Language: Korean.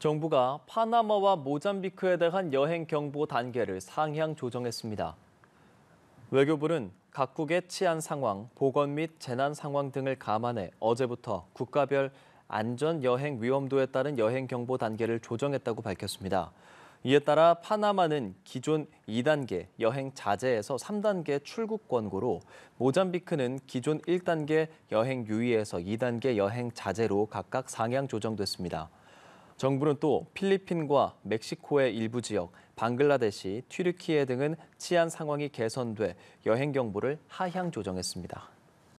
정부가 파나마와 모잠비크에 대한 여행 경보 단계를 상향 조정했습니다. 외교부는 각국의 치안 상황, 보건 및 재난 상황 등을 감안해 어제부터 국가별 안전 여행 위험도에 따른 여행 경보 단계를 조정했다고 밝혔습니다. 이에 따라 파나마는 기존 2단계 여행 자제에서 3단계 출국 권고로 모잠비크는 기존 1단계 여행 유의에서 2단계 여행 자제로 각각 상향 조정됐습니다. 정부는 또 필리핀과 멕시코의 일부 지역, 방글라데시, 튀르키예 등은 치안 상황이 개선돼 여행 경보를 하향 조정했습니다.